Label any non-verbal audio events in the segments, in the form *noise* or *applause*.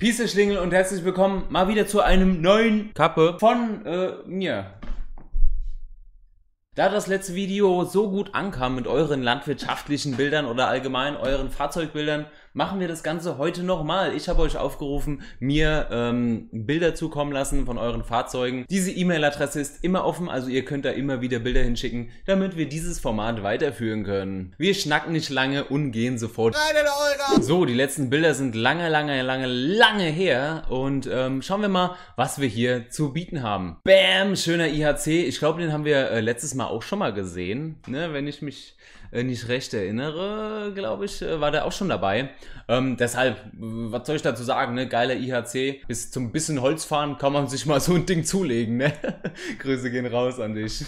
Peace, Schlingel und herzlich willkommen mal wieder zu einem neuen Kappe von äh, mir. Da das letzte Video so gut ankam mit euren landwirtschaftlichen Bildern oder allgemein euren Fahrzeugbildern, machen wir das Ganze heute nochmal. Ich habe euch aufgerufen, mir ähm, Bilder zukommen lassen von euren Fahrzeugen. Diese E-Mail-Adresse ist immer offen, also ihr könnt da immer wieder Bilder hinschicken, damit wir dieses Format weiterführen können. Wir schnacken nicht lange und gehen sofort. So, die letzten Bilder sind lange, lange, lange, lange her und ähm, schauen wir mal, was wir hier zu bieten haben. Bam, schöner IHC. Ich glaube, den haben wir äh, letztes Mal auch schon mal gesehen, ne, wenn ich mich nicht recht erinnere, glaube ich, äh, war der auch schon dabei. Ähm, deshalb, was soll ich dazu sagen, ne? Geiler IHC. Bis zum bisschen Holz fahren kann man sich mal so ein Ding zulegen, ne? *laughs* Grüße gehen raus an dich.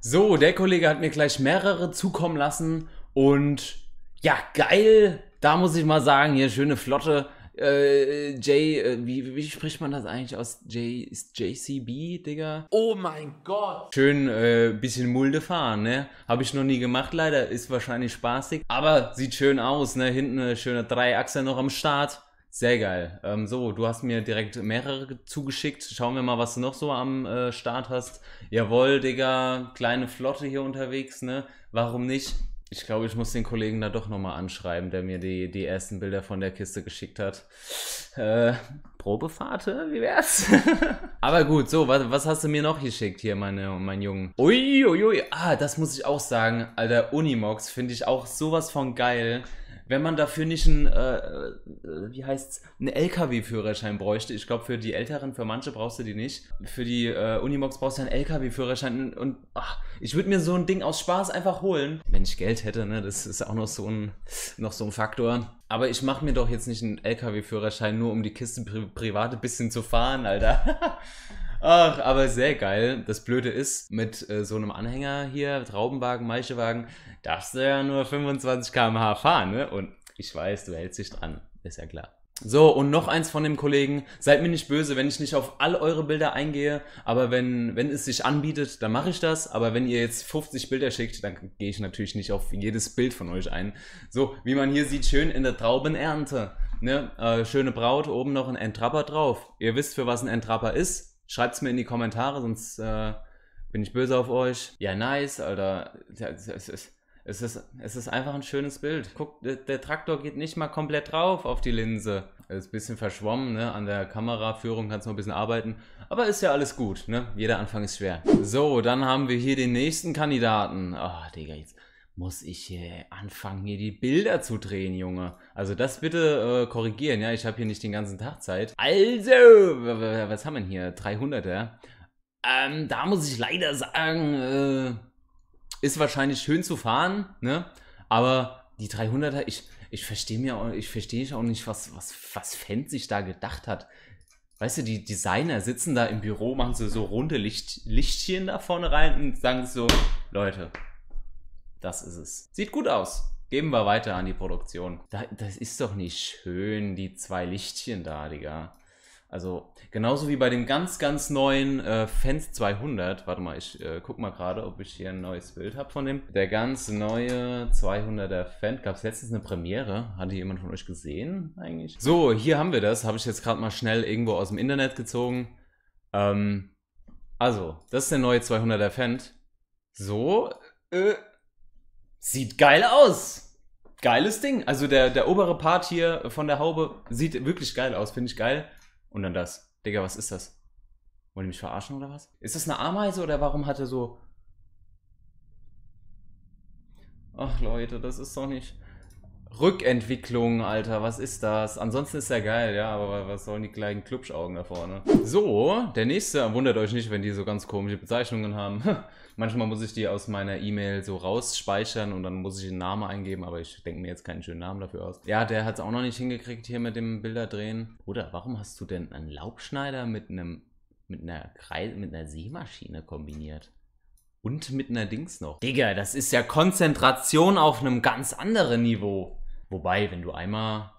So, der Kollege hat mir gleich mehrere zukommen lassen und ja, geil. Da muss ich mal sagen, hier schöne Flotte äh, J, äh, wie, wie spricht man das eigentlich aus? J, ist JCB, Digga? Oh mein Gott! Schön äh, bisschen Mulde fahren, ne? Habe ich noch nie gemacht, leider. Ist wahrscheinlich spaßig. Aber sieht schön aus, ne? Hinten eine schöne Dreiachse noch am Start. Sehr geil. Ähm, so, du hast mir direkt mehrere zugeschickt. Schauen wir mal, was du noch so am äh, Start hast. Jawohl, Digga, kleine Flotte hier unterwegs, ne? Warum nicht? Ich glaube, ich muss den Kollegen da doch nochmal anschreiben, der mir die, die ersten Bilder von der Kiste geschickt hat. Äh, Probefahrt, äh, wie wär's? *laughs* Aber gut, so, was, was hast du mir noch geschickt hier, meine, mein Junge? Uiuiui, ui. ah, das muss ich auch sagen. Alter, Unimox finde ich auch sowas von geil wenn man dafür nicht einen, äh, äh, wie heißt's, einen LKW-Führerschein bräuchte. Ich glaube, für die Älteren, für manche brauchst du die nicht. Für die äh, Unimox brauchst du einen LKW-Führerschein und ach, ich würde mir so ein Ding aus Spaß einfach holen. Wenn ich Geld hätte, ne, das ist auch noch so ein, noch so ein Faktor. Aber ich mache mir doch jetzt nicht einen LKW-Führerschein, nur um die Kiste Pri ein bisschen zu fahren, Alter. *laughs* Ach, aber sehr geil. Das Blöde ist, mit äh, so einem Anhänger hier, Traubenwagen, Maischewagen, darfst du ja nur 25 km/h fahren, ne? Und ich weiß, du hältst dich dran. Ist ja klar. So, und noch eins von dem Kollegen. Seid mir nicht böse, wenn ich nicht auf all eure Bilder eingehe, aber wenn, wenn es sich anbietet, dann mache ich das. Aber wenn ihr jetzt 50 Bilder schickt, dann gehe ich natürlich nicht auf jedes Bild von euch ein. So, wie man hier sieht, schön in der Traubenernte. Ne? Äh, schöne Braut, oben noch ein Entrapper drauf. Ihr wisst, für was ein Entrapper ist. Schreibt es mir in die Kommentare, sonst äh, bin ich böse auf euch. Ja, nice, Alter. Es, es, es, es, ist, es ist einfach ein schönes Bild. Guck, der, der Traktor geht nicht mal komplett drauf auf die Linse. Ist ein bisschen verschwommen, ne? An der Kameraführung kannst du noch ein bisschen arbeiten. Aber ist ja alles gut, ne? Jeder Anfang ist schwer. So, dann haben wir hier den nächsten Kandidaten. Ach, oh, Digga, jetzt muss ich hier anfangen, hier die Bilder zu drehen, Junge. Also das bitte äh, korrigieren, ja. Ich habe hier nicht den ganzen Tag Zeit. Also, was haben wir denn hier? 300, ja. Ähm, da muss ich leider sagen, äh, ist wahrscheinlich schön zu fahren, ne? Aber die 300er, ich, ich verstehe mir auch, ich verstehe auch nicht, was, was, was Fans sich da gedacht hat. Weißt du, die Designer sitzen da im Büro, machen so, so runde Licht, Lichtchen da vorne rein und sagen so, Leute, das ist es. Sieht gut aus. Geben wir weiter an die Produktion. Da, das ist doch nicht schön, die zwei Lichtchen da, Digga. Also genauso wie bei dem ganz, ganz neuen äh, Fans 200. Warte mal, ich äh, guck mal gerade, ob ich hier ein neues Bild habe von dem. Der ganz neue 200er Fan. Gab es letztens eine Premiere? Hatte jemand von euch gesehen eigentlich? So, hier haben wir das. Habe ich jetzt gerade mal schnell irgendwo aus dem Internet gezogen. Ähm, also, das ist der neue 200er Fan. So, äh, sieht geil aus. Geiles Ding. Also der, der obere Part hier von der Haube sieht wirklich geil aus, finde ich geil. Und dann das. Digga, was ist das? Wollen die mich verarschen oder was? Ist das eine Ameise oder warum hat er so... Ach Leute, das ist doch nicht... Rückentwicklung, Alter, was ist das? Ansonsten ist er geil, ja, aber was sollen die kleinen Klubschaugen da vorne? So, der nächste, wundert euch nicht, wenn die so ganz komische Bezeichnungen haben. *laughs* Manchmal muss ich die aus meiner E-Mail so rausspeichern und dann muss ich den Namen eingeben, aber ich denke mir jetzt keinen schönen Namen dafür aus. Ja, der hat es auch noch nicht hingekriegt hier mit dem Bilderdrehen. Bruder, warum hast du denn einen Laubschneider mit einem mit einer, Kreis mit einer Seemaschine kombiniert? Und mit einer Dings noch. Digga, das ist ja Konzentration auf einem ganz anderen Niveau. Wobei, wenn du einmal,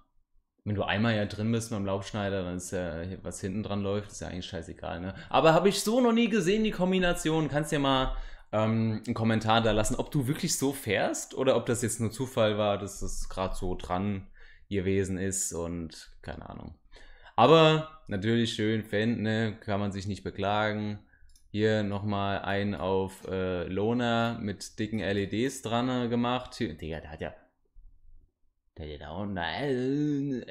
wenn du einmal ja drin bist beim Laufschneider, dann ist ja, was hinten dran läuft, ist ja eigentlich scheißegal, ne? Aber habe ich so noch nie gesehen, die Kombination. Kannst dir mal ähm, einen Kommentar da lassen, ob du wirklich so fährst oder ob das jetzt nur Zufall war, dass das gerade so dran gewesen ist und keine Ahnung. Aber natürlich schön, Fan, ne? Kann man sich nicht beklagen hier nochmal einen auf äh, Loner mit dicken LEDs dran äh, gemacht. Digga, der hat ja. Der hat ja da unten äh,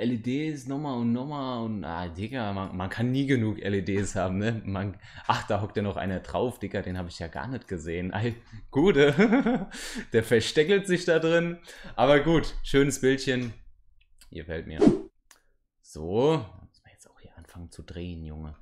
LEDs nochmal und nochmal und. Ah, Digga, man, man, kann nie genug LEDs haben, ne? Man, ach, da hockt ja noch einer drauf, Digga, den habe ich ja gar nicht gesehen. Ei, gute. *laughs* der versteckelt sich da drin. Aber gut, schönes Bildchen. Hier fällt mir. So, muss man jetzt auch hier anfangen zu drehen, Junge.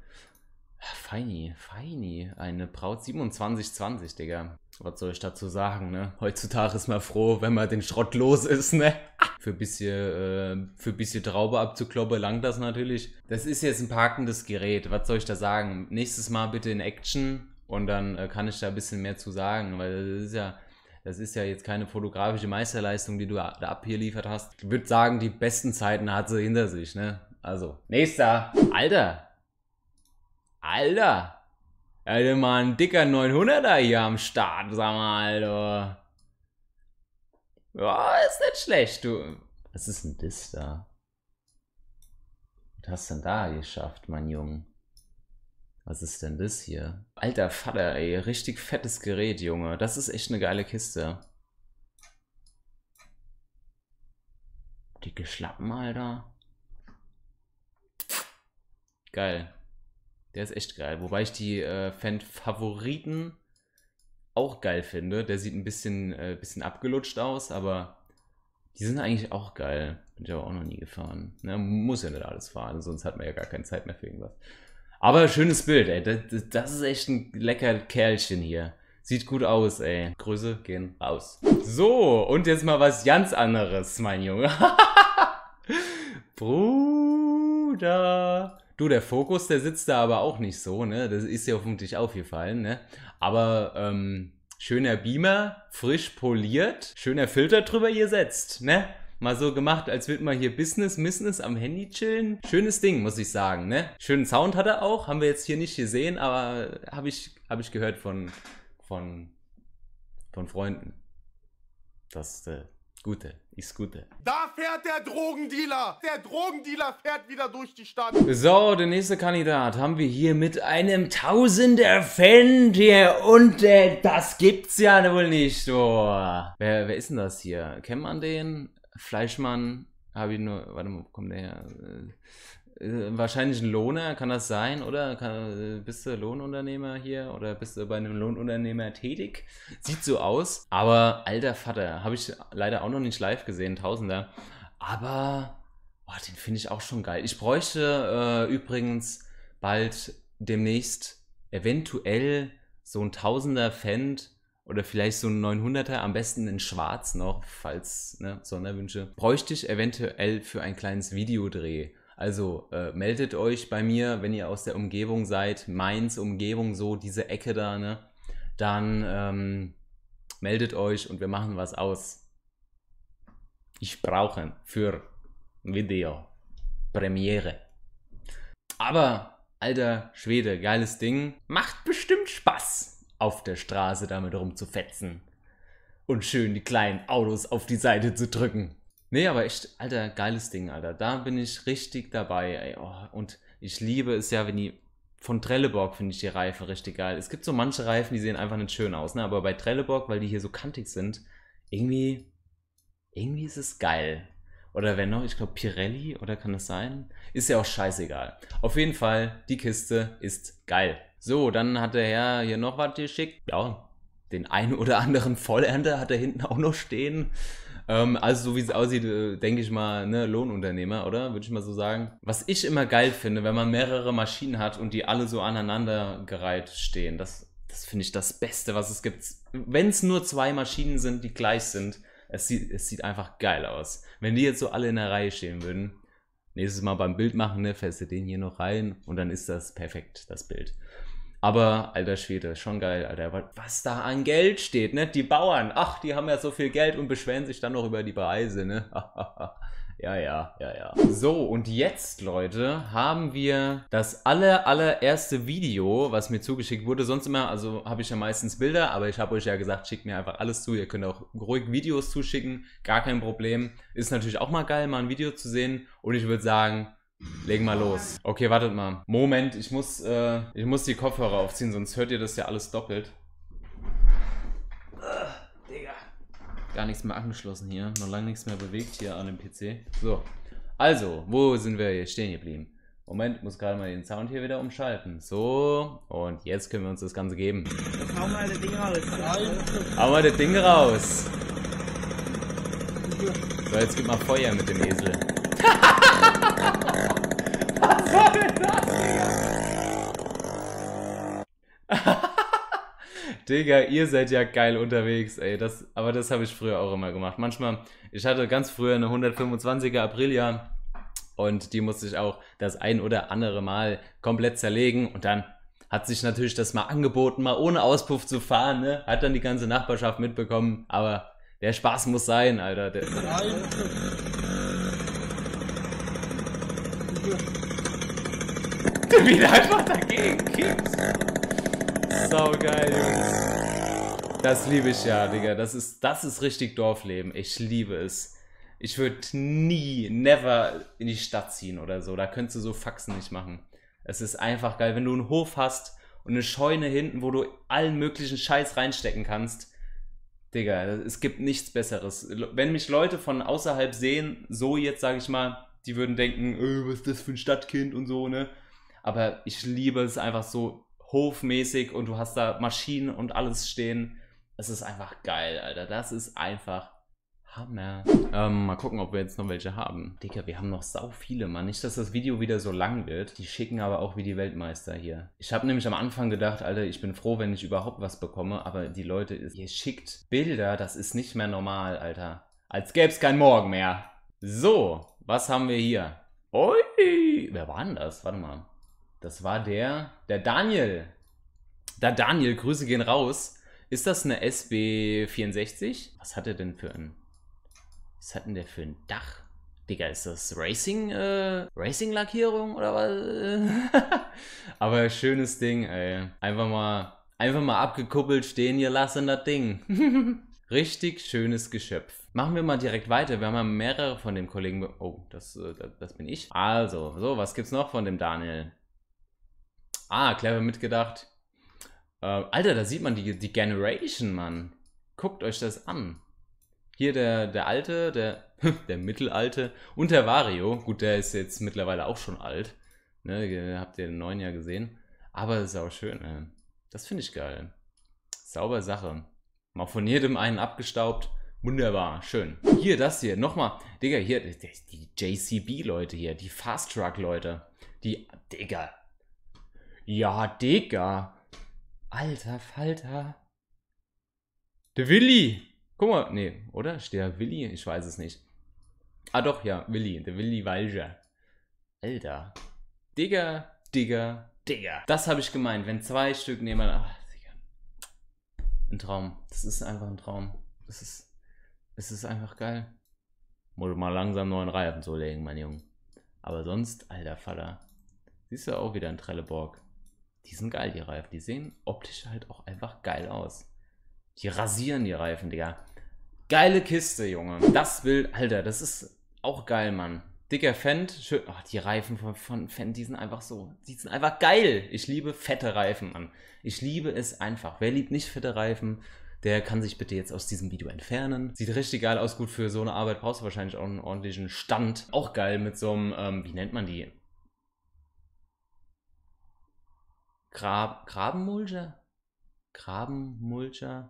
Feini, feini. Eine Braut 2720, Digga. Was soll ich dazu sagen, ne? Heutzutage ist man froh, wenn man den Schrott los ist, ne? *laughs* Für bisschen, äh, für bisschen Traube abzukloppen, langt das natürlich. Das ist jetzt ein parkendes Gerät, was soll ich da sagen? Nächstes Mal bitte in Action und dann äh, kann ich da ein bisschen mehr zu sagen, weil das ist ja, das ist ja jetzt keine fotografische Meisterleistung, die du da ab hier liefert hast. Ich würde sagen, die besten Zeiten hat sie hinter sich, ne? Also, nächster. Alter, Alter. Alter, mal ein dicker 900er hier am Start, sag mal, Alter. Ja, ist nicht schlecht, du. Was ist denn das da? Was hast du denn da geschafft, mein Junge? Was ist denn das hier? Alter Vater, ey. Richtig fettes Gerät, Junge. Das ist echt eine geile Kiste. Dicke Schlappen, Alter. Geil. Der ist echt geil. Wobei ich die äh, Fan-Favoriten auch geil finde. Der sieht ein bisschen, äh, bisschen abgelutscht aus, aber die sind eigentlich auch geil. Bin ich aber auch noch nie gefahren. Ne? Muss ja nicht alles fahren, sonst hat man ja gar keine Zeit mehr für irgendwas. Aber schönes Bild, ey. Das, das ist echt ein lecker Kerlchen hier. Sieht gut aus, ey. Grüße gehen raus. So, und jetzt mal was ganz anderes, mein Junge. *laughs* Bruder. Du, der Fokus, der sitzt da aber auch nicht so, ne? Das ist ja hoffentlich aufgefallen, ne? Aber ähm, schöner Beamer, frisch poliert, schöner Filter drüber gesetzt, ne? Mal so gemacht, als würde man hier Business, Business am Handy chillen. Schönes Ding, muss ich sagen, ne? Schönen Sound hat er auch, haben wir jetzt hier nicht gesehen, aber habe ich, hab ich gehört von, von, von Freunden. Das, äh, Gute, ist Gute. Da fährt der Drogendealer. Der Drogendealer fährt wieder durch die Stadt. So, der nächste Kandidat haben wir hier mit einem Tausender-Fan hier. Und äh, das gibt's ja wohl nicht. Oh. Wer, wer ist denn das hier? Kennt man den? Fleischmann? Habe ich nur... Warte mal, wo kommt der her? Äh, wahrscheinlich ein Lohner, kann das sein, oder? Kann, äh, bist du Lohnunternehmer hier oder bist du bei einem Lohnunternehmer tätig? *laughs* Sieht so aus. Aber alter Vater, habe ich leider auch noch nicht live gesehen, Tausender. Aber boah, den finde ich auch schon geil. Ich bräuchte äh, übrigens bald demnächst eventuell so ein Tausender Fan oder vielleicht so ein 900er, am besten in schwarz noch, falls ne, Sonderwünsche, bräuchte ich eventuell für ein kleines Videodreh. Also äh, meldet euch bei mir, wenn ihr aus der Umgebung seid, Mainz, Umgebung, so diese Ecke da, ne? Dann ähm, meldet euch und wir machen was aus. Ich brauche für Video, Premiere. Aber, alter Schwede, geiles Ding. Macht bestimmt Spaß, auf der Straße damit rumzufetzen. Und schön die kleinen Autos auf die Seite zu drücken. Nee, aber echt, Alter, geiles Ding, Alter. Da bin ich richtig dabei, ey. Oh, und ich liebe es ja, wenn die. Von Trelleborg finde ich die Reifen richtig geil. Es gibt so manche Reifen, die sehen einfach nicht schön aus, ne? Aber bei Trelleborg, weil die hier so kantig sind, irgendwie. Irgendwie ist es geil. Oder wenn noch, ich glaube Pirelli, oder kann das sein? Ist ja auch scheißegal. Auf jeden Fall, die Kiste ist geil. So, dann hat der Herr hier noch was geschickt. Ja, den einen oder anderen Vollernter hat er hinten auch noch stehen. Ähm, also so wie es aussieht, äh, denke ich mal, ne, Lohnunternehmer, oder? Würde ich mal so sagen. Was ich immer geil finde, wenn man mehrere Maschinen hat und die alle so aneinandergereiht stehen, das, das finde ich das Beste, was es gibt. Wenn es nur zwei Maschinen sind, die gleich sind, es sieht, es sieht einfach geil aus. Wenn die jetzt so alle in der Reihe stehen würden, nächstes Mal beim Bild machen, ne, fährst du den hier noch rein und dann ist das perfekt, das Bild. Aber, alter Schwede, schon geil, Alter. Was da an Geld steht, ne? Die Bauern, ach, die haben ja so viel Geld und beschweren sich dann noch über die Preise, ne? *laughs* ja, ja, ja, ja. So, und jetzt, Leute, haben wir das aller, allererste Video, was mir zugeschickt wurde. Sonst immer, also habe ich ja meistens Bilder, aber ich habe euch ja gesagt, schickt mir einfach alles zu. Ihr könnt auch ruhig Videos zuschicken, gar kein Problem. Ist natürlich auch mal geil, mal ein Video zu sehen. Und ich würde sagen, Legen mal los. Okay, wartet mal. Moment, ich muss, äh, ich muss die Kopfhörer aufziehen, sonst hört ihr das ja alles doppelt. Äh, Digga. Gar nichts mehr angeschlossen hier. Noch lange nichts mehr bewegt hier an dem PC. So. Also, wo sind wir hier stehen geblieben? Moment, muss gerade mal den Sound hier wieder umschalten. So, und jetzt können wir uns das Ganze geben. Jetzt Hau mal das Ding raus. Hau mal das Ding raus. So, jetzt gib mal Feuer mit dem Esel. *laughs* *laughs* Digga, ihr seid ja geil unterwegs, ey. Das, aber das habe ich früher auch immer gemacht. Manchmal, ich hatte ganz früher eine 125er Aprilia und die musste ich auch das ein oder andere Mal komplett zerlegen und dann hat sich natürlich das mal angeboten, mal ohne Auspuff zu fahren, ne? Hat dann die ganze Nachbarschaft mitbekommen, aber der Spaß muss sein, Alter. Der, *laughs* guckt *laughs* er wieder einfach dagegen. Kicks. Sau geil, Jungs. Das liebe ich ja, Digga. Das ist, das ist richtig Dorfleben. Ich liebe es. Ich würde nie, never in die Stadt ziehen oder so. Da könntest du so Faxen nicht machen. Es ist einfach geil. Wenn du einen Hof hast und eine Scheune hinten, wo du allen möglichen Scheiß reinstecken kannst, Digga, es gibt nichts Besseres. Wenn mich Leute von außerhalb sehen, so jetzt sage ich mal, die würden denken, öh, was ist das für ein Stadtkind und so, ne? Aber ich liebe es einfach so hofmäßig und du hast da Maschinen und alles stehen. Es ist einfach geil, Alter. Das ist einfach Hammer. Ähm, mal gucken, ob wir jetzt noch welche haben. Digga, wir haben noch sau viele, Mann. Nicht, dass das Video wieder so lang wird. Die schicken aber auch wie die Weltmeister hier. Ich habe nämlich am Anfang gedacht, Alter, ich bin froh, wenn ich überhaupt was bekomme. Aber die Leute, ihr schickt Bilder. Das ist nicht mehr normal, Alter. Als gäbe es kein Morgen mehr. So, was haben wir hier? Ui, wer war denn das? Warte mal. Das war der, der Daniel. Da Daniel, Grüße gehen raus. Ist das eine SB64? Was hat er denn für ein... Was hat denn der für ein Dach? Digga, ist das Racing, äh, Racing-Lackierung oder was? *laughs* Aber schönes Ding, ey. Einfach mal, einfach mal abgekuppelt stehen hier lassen, das Ding. *laughs* Richtig schönes Geschöpf. Machen wir mal direkt weiter. Wir haben ja mehrere von dem Kollegen. Oh, das, äh, das, das bin ich. Also, so, was gibt's noch von dem Daniel? Ah, clever mitgedacht. Äh, Alter, da sieht man die, die Generation, Mann. Guckt euch das an. Hier der, der Alte, der, *laughs* der Mittelalte und der Wario. Gut, der ist jetzt mittlerweile auch schon alt. Ne, habt ihr den neuen ja gesehen. Aber sau schön, ey. Das finde ich geil. Sauber Sache. Mal von jedem einen abgestaubt. Wunderbar, schön. Hier, das hier, nochmal. Digga, hier, die JCB-Leute hier, die Fast Truck-Leute. Die, Digga, ja, Digga. Alter Falter. Der Willi. Guck mal, nee, oder? Steht da Willi? Ich weiß es nicht. Ah doch, ja, Willi. Der Willi Walger. Alter. Digga, Digga, Digga. Das habe ich gemeint, wenn zwei Stück nehmen. Ach, Digga. Ein Traum. Das ist einfach ein Traum. Das ist... Es ist einfach geil. Muss mal langsam neuen Reifen zulegen, mein Junge. Aber sonst, alter Vater. Siehst du auch wieder ein Trelleborg die sind geil, die Reifen. Die sehen optisch halt auch einfach geil aus. Die rasieren die Reifen, Digga. Geile Kiste, Junge. Das will, Alter, das ist auch geil, Mann. Dicker Fendt, schön. Ach, oh, die Reifen von, von Fendt, die sind einfach so. Die sind einfach geil. Ich liebe fette Reifen, Mann. Ich liebe es einfach. Wer liebt nicht fette Reifen? Der kann sich bitte jetzt aus diesem Video entfernen. Sieht richtig geil aus. Gut für so eine Arbeit brauchst du wahrscheinlich auch einen ordentlichen Stand. Auch geil mit so einem, ähm, wie nennt man die? Grab, Grabenmulcher? Grabenmulcher?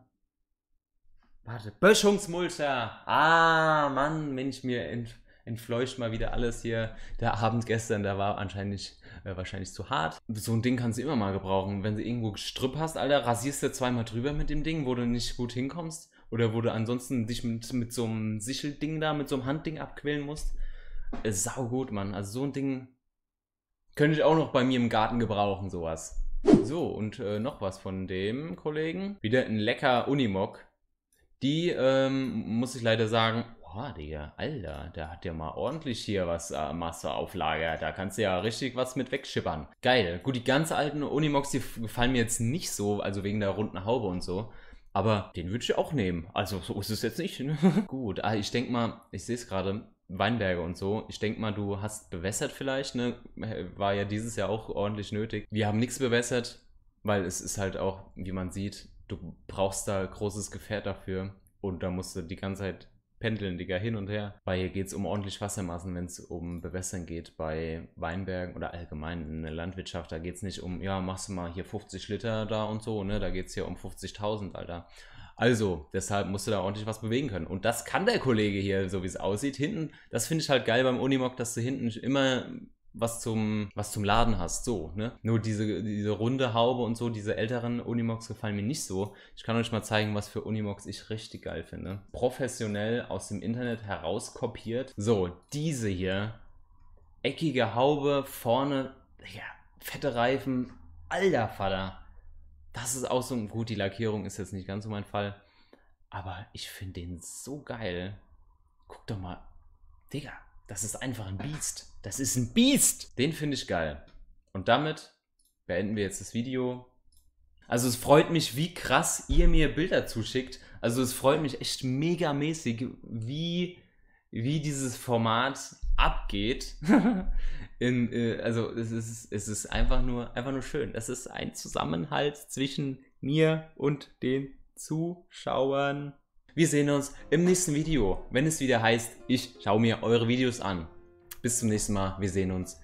Warte, Böschungsmulcher! Ah, Mann, Mensch, mir ent, entfleucht mal wieder alles hier. Der Abend gestern, der war anscheinend äh, wahrscheinlich zu hart. So ein Ding kannst du immer mal gebrauchen. Wenn du irgendwo Strüpp hast, Alter, rasierst du zweimal drüber mit dem Ding, wo du nicht gut hinkommst. Oder wo du ansonsten dich mit, mit so einem Sichelding da, mit so einem Handding abquälen musst. Äh, sau gut, Mann. Also so ein Ding könnte ich auch noch bei mir im Garten gebrauchen, sowas. So, und äh, noch was von dem Kollegen. Wieder ein lecker Unimog. Die, ähm, muss ich leider sagen, boah, Digga, Alter, der hat ja mal ordentlich hier was äh, Masse auf Lager. Da kannst du ja richtig was mit wegschippern. Geil. Gut, die ganz alten Unimogs, die gefallen mir jetzt nicht so, also wegen der runden Haube und so. Aber den würde ich auch nehmen. Also so ist es jetzt nicht. Ne? *laughs* Gut, ah, ich denke mal, ich sehe es gerade, Weinberge und so. Ich denke mal, du hast bewässert vielleicht, ne? War ja dieses Jahr auch ordentlich nötig. Wir haben nichts bewässert, weil es ist halt auch, wie man sieht, du brauchst da großes Gefährt dafür und da musst du die ganze Zeit pendeln, Digga, hin und her. Weil hier geht es um ordentlich Wassermassen, wenn es um Bewässern geht bei Weinbergen oder allgemein in der Landwirtschaft. Da geht es nicht um, ja, machst du mal hier 50 Liter da und so, ne? Da geht es hier um 50.000, Alter. Also, deshalb musst du da ordentlich was bewegen können. Und das kann der Kollege hier, so wie es aussieht. Hinten, das finde ich halt geil beim Unimog, dass du hinten immer was zum, was zum Laden hast. So, ne? Nur diese, diese runde Haube und so, diese älteren Unimogs gefallen mir nicht so. Ich kann euch mal zeigen, was für Unimogs ich richtig geil finde. Professionell aus dem Internet herauskopiert. So, diese hier. Eckige Haube, vorne, ja, fette Reifen. Alter Vater das ist auch so ein, gut, die Lackierung ist jetzt nicht ganz so mein Fall, aber ich finde den so geil. Guck doch mal, Digga, das ist einfach ein Biest. Das ist ein Biest. Den finde ich geil. Und damit beenden wir jetzt das Video. Also es freut mich, wie krass ihr mir Bilder zuschickt. Also es freut mich echt megamäßig, wie, wie dieses Format abgeht. *laughs* In, äh, also es ist, es ist einfach nur, einfach nur schön. Das ist ein Zusammenhalt zwischen mir und den Zuschauern. Wir sehen uns im nächsten Video, wenn es wieder heißt, ich schaue mir eure Videos an. Bis zum nächsten Mal, wir sehen uns.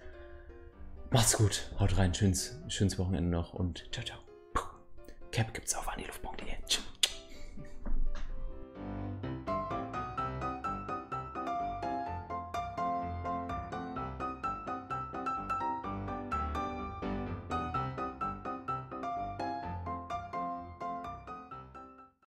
Macht's gut, haut rein, schönes, schönes Wochenende noch und ciao, ciao. Cap gibt's auf aniluft.de. Ciao.